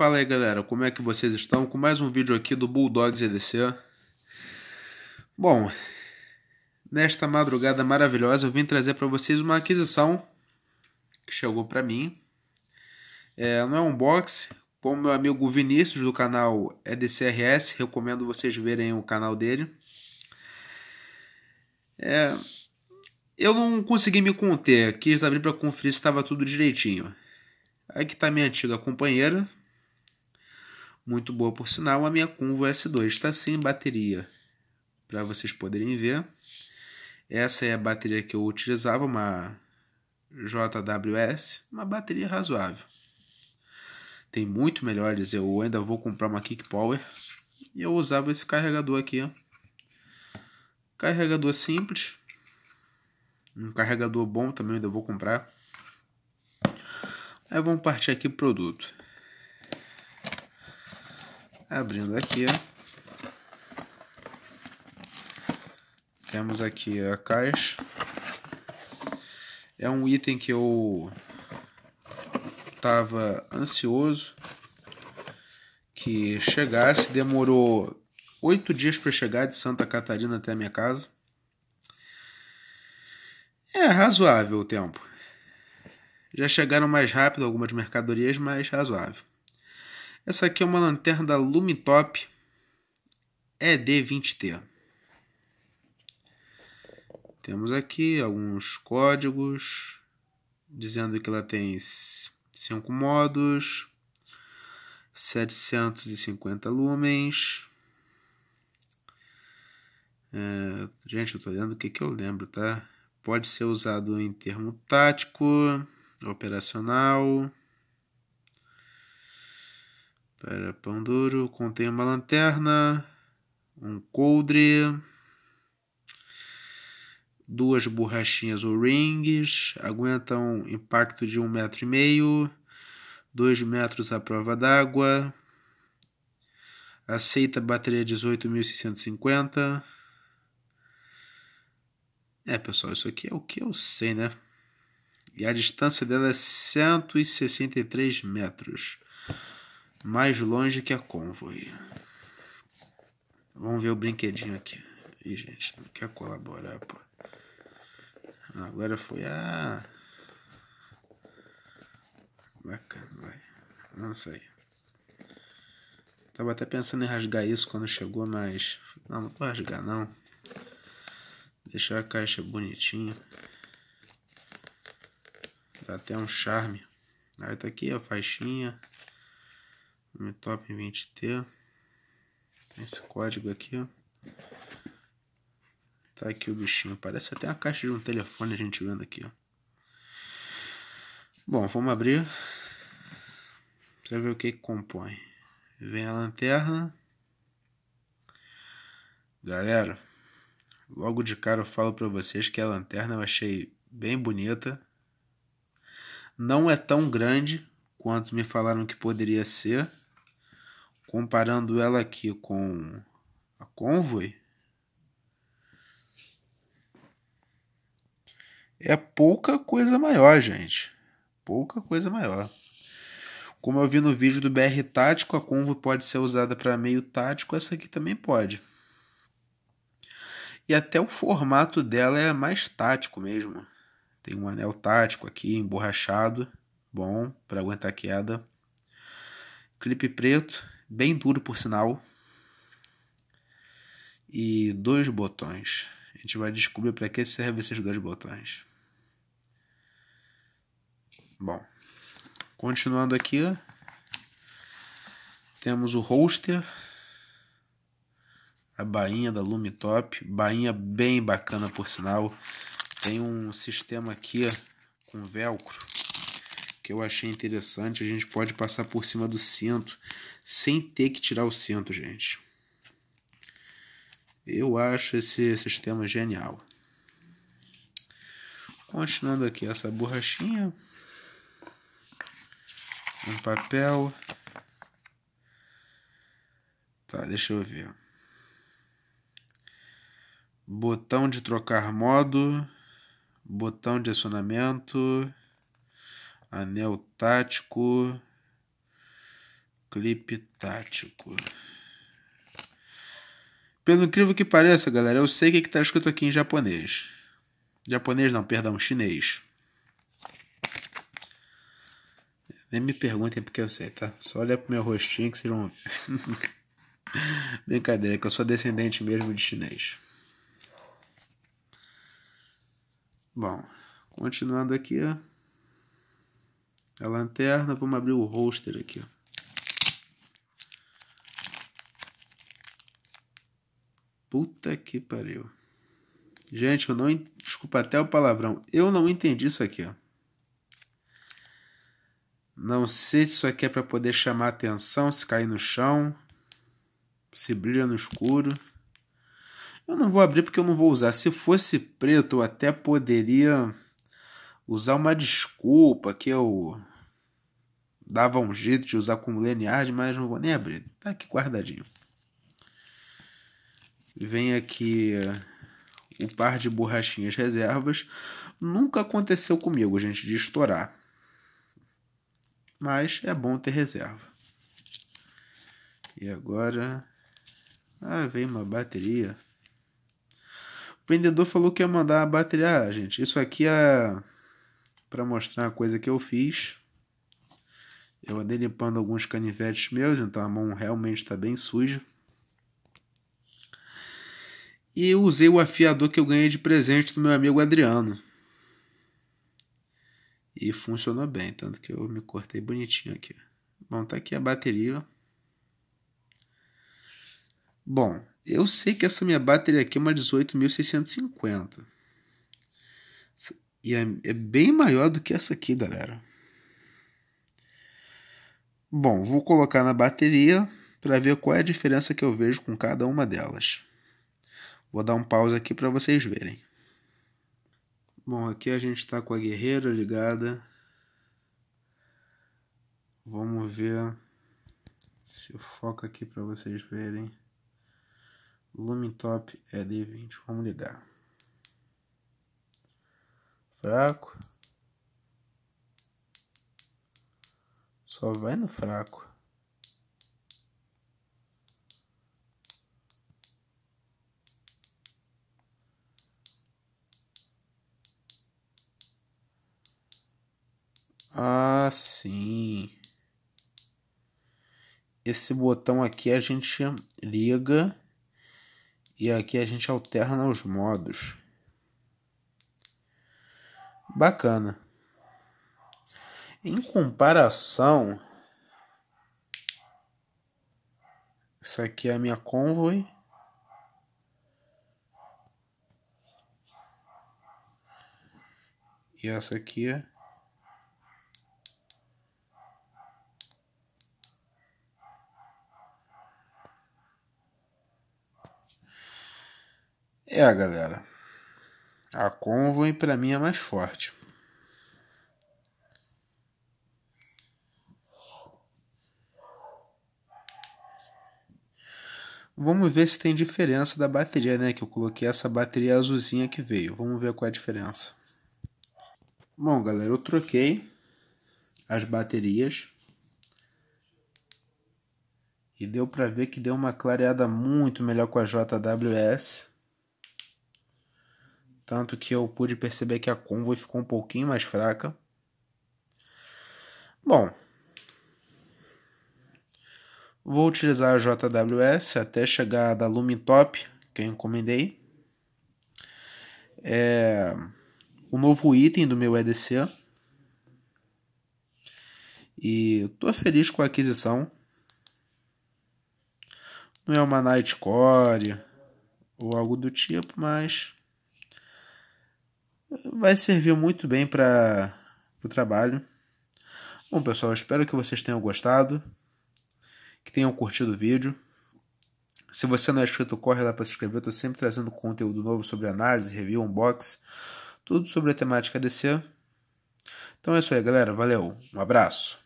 Fala aí galera, como é que vocês estão? Com mais um vídeo aqui do Bulldogs EDC. Bom, nesta madrugada maravilhosa eu vim trazer para vocês uma aquisição que chegou para mim. É, não é um box, como meu amigo Vinícius do canal EDCRS, recomendo vocês verem o canal dele. É, eu não consegui me conter, quis abrir para conferir se estava tudo direitinho. Aqui está minha antiga companheira, muito boa por sinal, a minha Convo S2 está sem bateria, para vocês poderem ver. Essa é a bateria que eu utilizava, uma JWS, uma bateria razoável. Tem muito melhores, eu ainda vou comprar uma Kick Power. E eu usava esse carregador aqui, ó. Carregador simples. Um carregador bom também ainda vou comprar. Aí vamos partir aqui o produto. Abrindo aqui, Temos aqui a caixa. É um item que eu estava ansioso que chegasse. Demorou oito dias para chegar de Santa Catarina até a minha casa. É razoável o tempo. Já chegaram mais rápido algumas mercadorias, mas razoável. Essa aqui é uma lanterna da Lumitop ED20T. Temos aqui alguns códigos dizendo que ela tem cinco modos, 750 lumens. É, gente, eu estou olhando o que, que eu lembro, tá? Pode ser usado em termo tático, operacional, para pão duro, contém uma lanterna, um coldre, duas borrachinhas ou rings, aguentam um impacto de um metro e meio, dois metros à prova d'água, aceita bateria 18.650. É, pessoal, isso aqui é o que eu sei, né? E a distância dela é 163 metros. Mais longe que a Convoy. Vamos ver o brinquedinho aqui. Ih, gente, não quer colaborar, pô. Agora foi. a, ah. Bacana, vai. Não sei. Tava até pensando em rasgar isso quando chegou, mas. Não, não vou rasgar não. Deixar a caixa bonitinha. Dá até um charme. Aí tá aqui a faixinha top 20T. Tem esse código aqui, ó. Tá aqui o bichinho. Parece até a caixa de um telefone a gente vendo aqui, ó. Bom, vamos abrir. Pra ver o que, que compõe. Vem a lanterna. Galera, logo de cara eu falo para vocês que a lanterna eu achei bem bonita. Não é tão grande quanto me falaram que poderia ser comparando ela aqui com a Convoy, é pouca coisa maior, gente. Pouca coisa maior. Como eu vi no vídeo do BR tático, a Convoy pode ser usada para meio tático, essa aqui também pode. E até o formato dela é mais tático mesmo. Tem um anel tático aqui, emborrachado, bom para aguentar queda. Clipe preto, bem duro por sinal, e dois botões. A gente vai descobrir para que servem esses dois botões. Bom, continuando aqui, temos o holster, a bainha da Lumitop, bainha bem bacana por sinal. Tem um sistema aqui com velcro que eu achei interessante, a gente pode passar por cima do cinto sem ter que tirar o cinto, gente. Eu acho esse sistema genial. Continuando aqui essa borrachinha, um papel. Tá, deixa eu ver. Botão de trocar modo, botão de acionamento, anel tático, clipe tático. Pelo incrível que pareça, galera, eu sei o que está escrito aqui em japonês. Japonês não, perdão, chinês. Nem me perguntem porque eu sei, tá? Só olha pro meu rostinho que vocês vão ver. Brincadeira, que eu sou descendente mesmo de chinês. Bom, continuando aqui, ó a lanterna, vamos abrir o roster aqui. Puta que pariu. Gente, eu não. Desculpa até o palavrão. Eu não entendi isso aqui, ó. Não sei se isso aqui é para poder chamar atenção, se cair no chão, se brilha no escuro. Eu não vou abrir porque eu não vou usar. Se fosse preto, eu até poderia usar uma desculpa que eu é dava um jeito de usar como linear, mas não vou nem abrir. Tá aqui guardadinho. Vem aqui eh, o par de borrachinhas reservas. Nunca aconteceu comigo, gente, de estourar. Mas é bom ter reserva. E agora... Ah, vem uma bateria. O vendedor falou que ia mandar a bateria. Ah, gente, isso aqui é para mostrar uma coisa que eu fiz. Eu andei limpando alguns canivetes meus, então a mão realmente está bem suja. E usei o afiador que eu ganhei de presente do meu amigo Adriano. E funcionou bem, tanto que eu me cortei bonitinho aqui. Bom, tá aqui a bateria. Bom, eu sei que essa minha bateria aqui é uma 18.650. E é, é bem maior do que essa aqui, galera. Bom, vou colocar na bateria para ver qual é a diferença que eu vejo com cada uma delas. Vou dar um pause aqui para vocês verem. Bom, aqui a gente está com a guerreira ligada. Vamos ver se eu foco aqui para vocês verem. Lumitop ED20, vamos ligar. Fraco. Só vai no fraco. Ah, sim. Esse botão aqui a gente liga e aqui a gente alterna os modos. Bacana. Em comparação, isso aqui é a minha Convoy. E essa aqui é É, galera. A Convoy para mim é mais forte. Vamos ver se tem diferença da bateria, né? Que eu coloquei essa bateria azulzinha que veio. Vamos ver qual é a diferença. Bom, galera, eu troquei as baterias. E deu para ver que deu uma clareada muito melhor com a JWS. Tanto que eu pude perceber que a Convoy ficou um pouquinho mais fraca. Bom, Vou utilizar a JWS até chegar da Lumentop, que eu encomendei. É o novo item do meu EDC. E estou feliz com a aquisição. Não é uma Nightcore ou algo do tipo, mas vai servir muito bem para o trabalho. Bom, pessoal, espero que vocês tenham gostado que tenham curtido o vídeo. Se você não é inscrito, corre lá para se inscrever. Estou sempre trazendo conteúdo novo sobre análise, review, unbox, tudo sobre a temática DC. Então é isso aí, galera. Valeu, um abraço.